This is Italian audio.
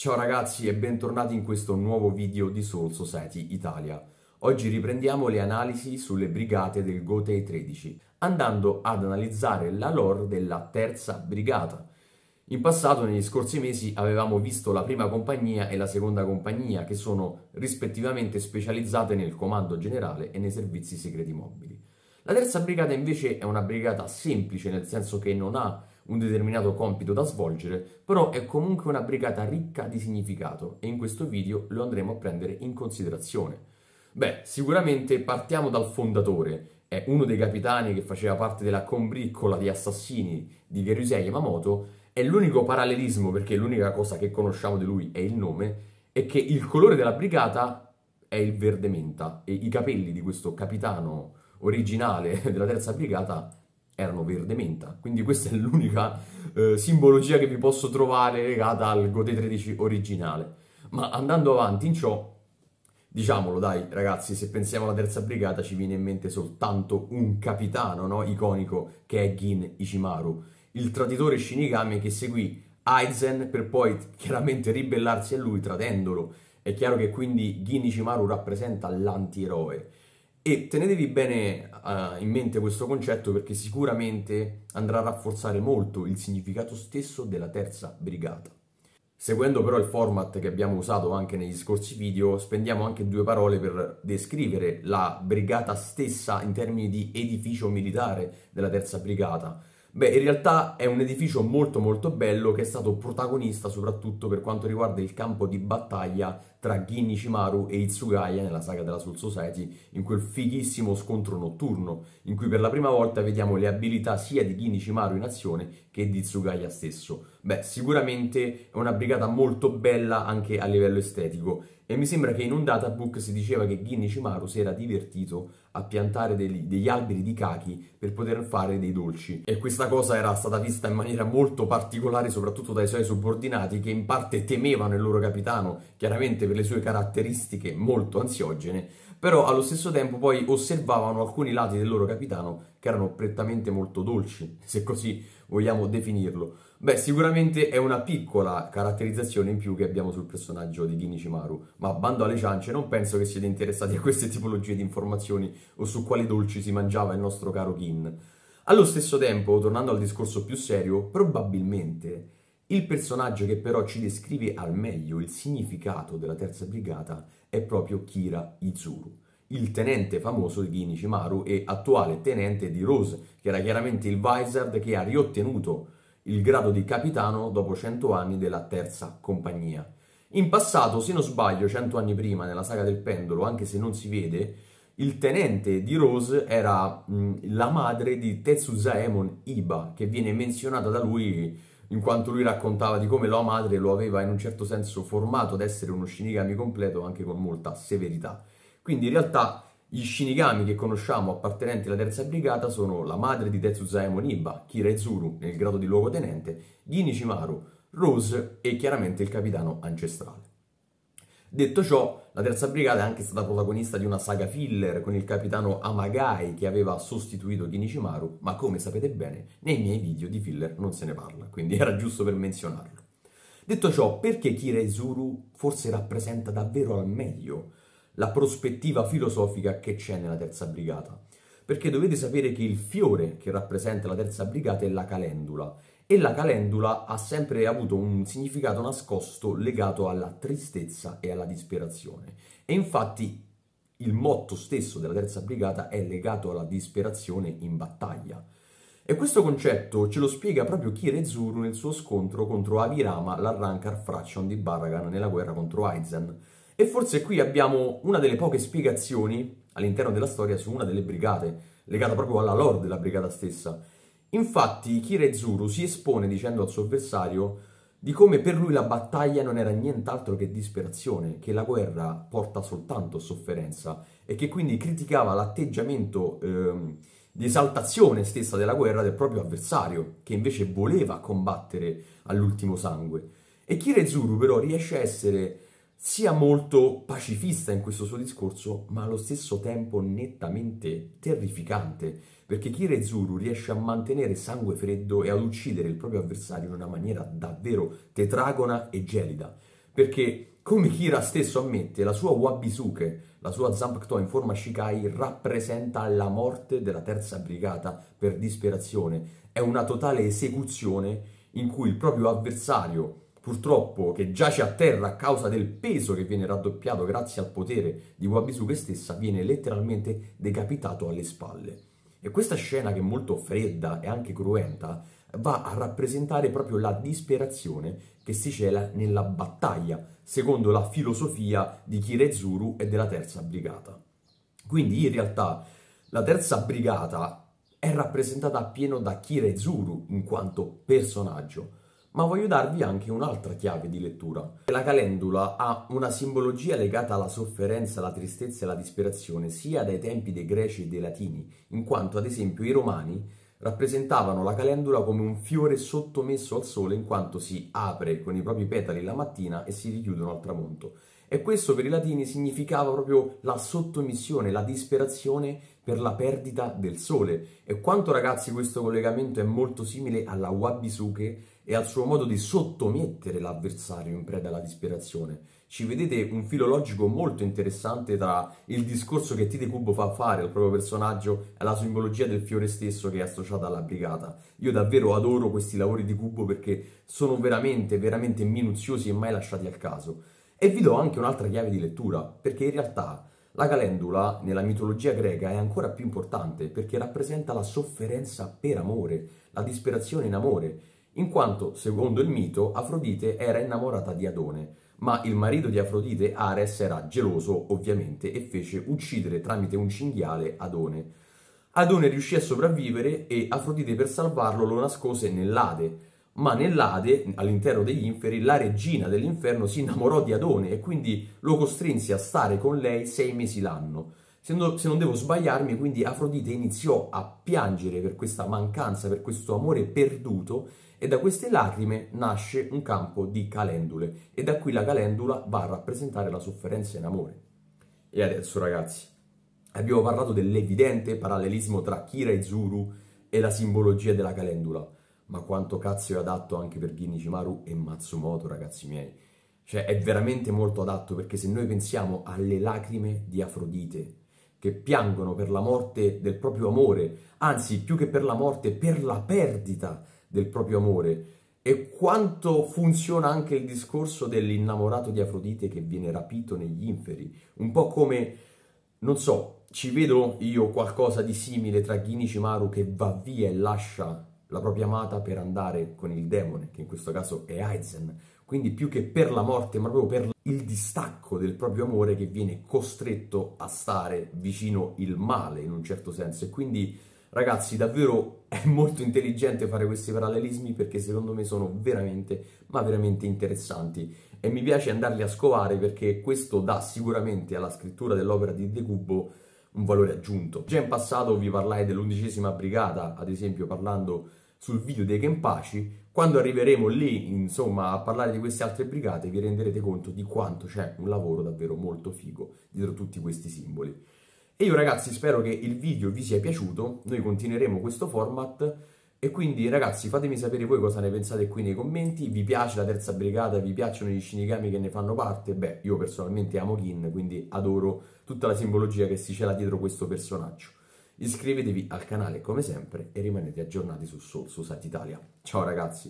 Ciao ragazzi e bentornati in questo nuovo video di Soul Society Italia. Oggi riprendiamo le analisi sulle brigate del Gotei 13, andando ad analizzare la lore della terza brigata. In passato, negli scorsi mesi, avevamo visto la prima compagnia e la seconda compagnia, che sono rispettivamente specializzate nel comando generale e nei servizi segreti mobili. La terza brigata invece è una brigata semplice, nel senso che non ha un determinato compito da svolgere, però è comunque una brigata ricca di significato e in questo video lo andremo a prendere in considerazione. Beh, sicuramente partiamo dal fondatore, è uno dei capitani che faceva parte della combriccola di assassini di Gerusei Yamamoto, è l'unico parallelismo, perché l'unica cosa che conosciamo di lui è il nome, è che il colore della brigata è il verde menta e i capelli di questo capitano originale della terza brigata erano verde menta. Quindi questa è l'unica eh, simbologia che vi posso trovare legata al Gote 13 originale. Ma andando avanti in ciò, diciamolo dai ragazzi, se pensiamo alla terza brigata ci viene in mente soltanto un capitano no? iconico che è Gin Ichimaru, il traditore Shinigami che seguì Aizen per poi chiaramente ribellarsi a lui tradendolo. È chiaro che quindi Gin Ichimaru rappresenta l'antieroe e tenetevi bene uh, in mente questo concetto perché sicuramente andrà a rafforzare molto il significato stesso della terza brigata. Seguendo però il format che abbiamo usato anche negli scorsi video, spendiamo anche due parole per descrivere la brigata stessa in termini di edificio militare della terza brigata, Beh, in realtà è un edificio molto molto bello che è stato protagonista soprattutto per quanto riguarda il campo di battaglia tra Ginichimaru e Itsugaya nella saga della Soul Society, in quel fighissimo scontro notturno, in cui per la prima volta vediamo le abilità sia di Ginichimaru in azione che di Tsugaya stesso. Beh, sicuramente è una brigata molto bella anche a livello estetico e mi sembra che in un databook si diceva che Ginny Shimaru si era divertito a piantare degli, degli alberi di kaki per poter fare dei dolci e questa cosa era stata vista in maniera molto particolare soprattutto dai suoi subordinati che in parte temevano il loro capitano chiaramente per le sue caratteristiche molto ansiogene però allo stesso tempo poi osservavano alcuni lati del loro capitano che erano prettamente molto dolci se così vogliamo definirlo? Beh, sicuramente è una piccola caratterizzazione in più che abbiamo sul personaggio di Ginichimaru, ma bando alle ciance, non penso che siete interessati a queste tipologie di informazioni o su quali dolci si mangiava il nostro caro Kin. Allo stesso tempo, tornando al discorso più serio, probabilmente il personaggio che però ci descrive al meglio il significato della terza brigata è proprio Kira Izuru il tenente famoso di Nishimaru e attuale tenente di Rose, che era chiaramente il Vizard che ha riottenuto il grado di capitano dopo 100 anni della terza compagnia. In passato, se non sbaglio, 100 anni prima, nella saga del pendolo, anche se non si vede, il tenente di Rose era mh, la madre di Tetsuzaemon Iba, che viene menzionata da lui in quanto lui raccontava di come la madre lo aveva in un certo senso formato ad essere uno shinigami completo anche con molta severità. Quindi in realtà gli Shinigami che conosciamo appartenenti alla terza brigata sono la madre di Tetsu Zaemon Iba, Kira nel grado di luogotenente, Ginichimaru, Rose e chiaramente il capitano ancestrale. Detto ciò, la terza brigata è anche stata protagonista di una saga filler con il capitano Amagai che aveva sostituito Ginichimaru, ma come sapete bene, nei miei video di filler non se ne parla, quindi era giusto per menzionarlo. Detto ciò, perché Kirezuru forse rappresenta davvero al meglio la prospettiva filosofica che c'è nella terza brigata. Perché dovete sapere che il fiore che rappresenta la terza brigata è la calendula e la calendula ha sempre avuto un significato nascosto legato alla tristezza e alla disperazione. E infatti il motto stesso della terza brigata è legato alla disperazione in battaglia. E questo concetto ce lo spiega proprio Kirezuru nel suo scontro contro Avirama, l'Arrancar Fraction di Baragan nella guerra contro Aizen, e forse qui abbiamo una delle poche spiegazioni all'interno della storia su una delle brigate, legata proprio alla lore della brigata stessa. Infatti Kirezuru si espone dicendo al suo avversario di come per lui la battaglia non era nient'altro che disperazione, che la guerra porta soltanto sofferenza e che quindi criticava l'atteggiamento eh, di esaltazione stessa della guerra del proprio avversario, che invece voleva combattere all'ultimo sangue. E Kirezuru però riesce a essere sia molto pacifista in questo suo discorso, ma allo stesso tempo nettamente terrificante, perché Kire Zuru riesce a mantenere sangue freddo e ad uccidere il proprio avversario in una maniera davvero tetragona e gelida, perché come Kira stesso ammette, la sua Wabisuke, la sua Zampkto in forma Shikai, rappresenta la morte della terza brigata per disperazione, è una totale esecuzione in cui il proprio avversario purtroppo che giace a terra a causa del peso che viene raddoppiato grazie al potere di Wabisuke stessa, viene letteralmente decapitato alle spalle. E questa scena, che è molto fredda e anche cruenta, va a rappresentare proprio la disperazione che si cela nella battaglia, secondo la filosofia di Kirezuru e della terza brigata. Quindi in realtà la terza brigata è rappresentata appieno da Kirezuru in quanto personaggio, ma voglio darvi anche un'altra chiave di lettura. La calendula ha una simbologia legata alla sofferenza, alla tristezza e alla disperazione sia dai tempi dei greci e dei latini, in quanto ad esempio i romani rappresentavano la calendula come un fiore sottomesso al sole in quanto si apre con i propri petali la mattina e si richiudono al tramonto. E questo per i latini significava proprio la sottomissione, la disperazione per la perdita del sole. E quanto ragazzi questo collegamento è molto simile alla Wabisuke e al suo modo di sottomettere l'avversario in preda alla disperazione. Ci vedete un filologico molto interessante tra il discorso che Tite Cubo fa fare al proprio personaggio e la simbologia del fiore stesso che è associata alla brigata. Io davvero adoro questi lavori di Cubo perché sono veramente, veramente minuziosi e mai lasciati al caso. E vi do anche un'altra chiave di lettura, perché in realtà la calendula nella mitologia greca è ancora più importante perché rappresenta la sofferenza per amore, la disperazione in amore in quanto, secondo il mito, Afrodite era innamorata di Adone, ma il marito di Afrodite, Ares, era geloso, ovviamente, e fece uccidere tramite un cinghiale Adone. Adone riuscì a sopravvivere e Afrodite per salvarlo lo nascose nell'Ade, ma nell'Ade, all'interno degli inferi, la regina dell'inferno si innamorò di Adone e quindi lo costrinse a stare con lei sei mesi l'anno. Se non, devo sbagliarmi, quindi Afrodite iniziò a piangere per questa mancanza, per questo amore perduto, e da queste lacrime nasce un campo di calendule, e da qui la calendula va a rappresentare la sofferenza in amore. E adesso, ragazzi, abbiamo parlato dell'evidente parallelismo tra Kira e Zuru e la simbologia della calendula, ma quanto cazzo è adatto anche per Ginichimaru e Matsumoto, ragazzi miei. Cioè, è veramente molto adatto perché se noi pensiamo alle lacrime di Afrodite, che piangono per la morte del proprio amore, anzi più che per la morte, per la perdita del proprio amore. E quanto funziona anche il discorso dell'innamorato di Afrodite che viene rapito negli inferi, un po' come, non so, ci vedo io qualcosa di simile tra Ginichi Maru che va via e lascia la propria amata per andare con il demone, che in questo caso è Aizen, quindi più che per la morte, ma proprio per il distacco del proprio amore che viene costretto a stare vicino il male in un certo senso. E quindi, ragazzi, davvero è molto intelligente fare questi parallelismi perché secondo me sono veramente, ma veramente interessanti. E mi piace andarli a scovare perché questo dà sicuramente alla scrittura dell'opera di De Cubo un valore aggiunto. Già in passato vi parlai dell'undicesima brigata, ad esempio parlando sul video dei Kenpachi, quando arriveremo lì, insomma, a parlare di queste altre brigate, vi renderete conto di quanto c'è un lavoro davvero molto figo dietro tutti questi simboli. E io ragazzi spero che il video vi sia piaciuto, noi continueremo questo format e quindi ragazzi fatemi sapere voi cosa ne pensate qui nei commenti, vi piace la terza brigata, vi piacciono gli shinigami che ne fanno parte? Beh, io personalmente amo Kin, quindi adoro tutta la simbologia che si cela dietro questo personaggio. Iscrivetevi al canale come sempre e rimanete aggiornati su Soul Society Italia. Ciao ragazzi!